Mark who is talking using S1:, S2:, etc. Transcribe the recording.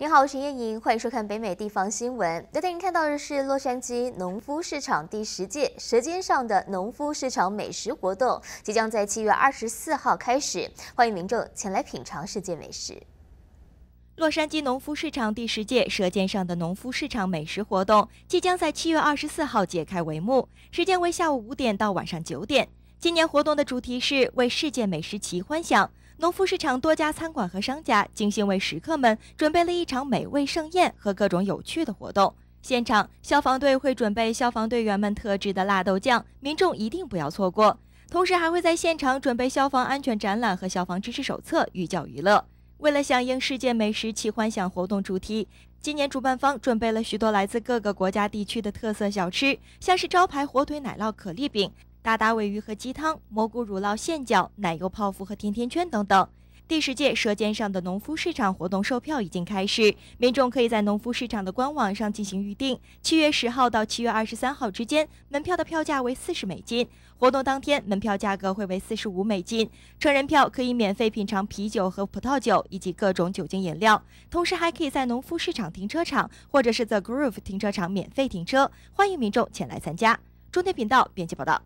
S1: 你好，我是叶颖，欢迎收看北美地方新闻。天您看到的是洛杉矶农夫市场第十届“舌尖上的农夫市场”美食活动，即将在七月二十四号开始，欢迎民众前来品尝世界美食。
S2: 洛杉矶农夫市场第十届“舌尖上的农夫市场”美食活动即将在七月二十四号揭开帷幕，时间为下午五点到晚上九点。今年活动的主题是“为世界美食齐欢享”。农夫市场多家餐馆和商家精心为食客们准备了一场美味盛宴和各种有趣的活动。现场消防队会准备消防队员们特制的辣豆酱，民众一定不要错过。同时，还会在现场准备消防安全展览和消防知识手册，寓教于乐。为了响应世界美食奇幻想活动主题，今年主办方准备了许多来自各个国家地区的特色小吃，像是招牌火腿奶酪可丽饼。大大尾鱼和鸡汤、蘑菇、乳酪馅饺、奶油泡芙和甜甜圈等等。第十届《舌尖上的农夫市场》活动售票已经开始，民众可以在农夫市场的官网上进行预订。七月十号到七月二十三号之间，门票的票价为四十美金。活动当天，门票价格会为四十五美金。成人票可以免费品尝啤酒和葡萄酒以及各种酒精饮料，同时还可以在农夫市场停车场或者是 The Grove o 停车场免费停车。欢迎民众前来参加。中天频道编辑报道。